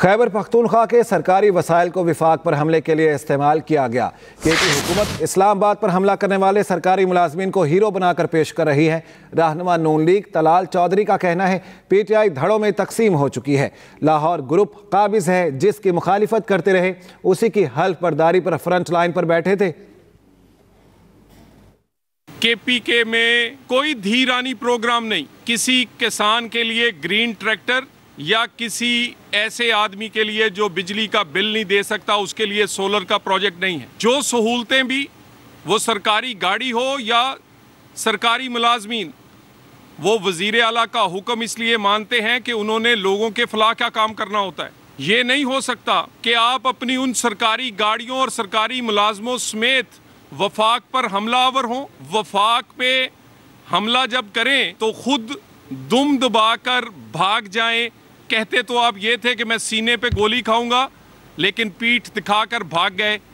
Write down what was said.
खैबर पख्तूनख्वा के सरकारी वसाइल को विफाक पर हमले के लिए इस्तेमाल किया गया क्योंकि हुकूमत इस्लामाबाद पर हमला करने वाले सरकारी मुलाजमीन को हीरो बनाकर पेश कर रही है रहनमा नून लीग तलाल चौधरी का कहना है पी टी आई धड़ों में तकसीम हो चुकी है लाहौर ग्रुप काबिज है जिसकी मुखालिफत करते रहे उसी की हल्फ बर्दारी पर फ्रंट लाइन पर बैठे थे के पी के में कोई धीरानी प्रोग्राम नहीं किसी किसान के लिए ग्रीन ट्रैक्टर या किसी ऐसे आदमी के लिए जो बिजली का बिल नहीं दे सकता उसके लिए सोलर का प्रोजेक्ट नहीं है जो सहूलतें भी वो सरकारी गाड़ी हो या सरकारी मुलाजमीन वो वजीर अला का हुक्म इसलिए मानते हैं कि उन्होंने लोगों के फलाह का काम करना होता है ये नहीं हो सकता कि आप अपनी उन सरकारी गाड़ियों और सरकारी मुलाजमों समेत वफाक पर हमला आवर हों वफाक पे हमला जब करें तो खुद दुम दबा कर भाग जाएं कहते तो आप ये थे कि मैं सीने पे गोली खाऊंगा लेकिन पीठ दिखाकर भाग गए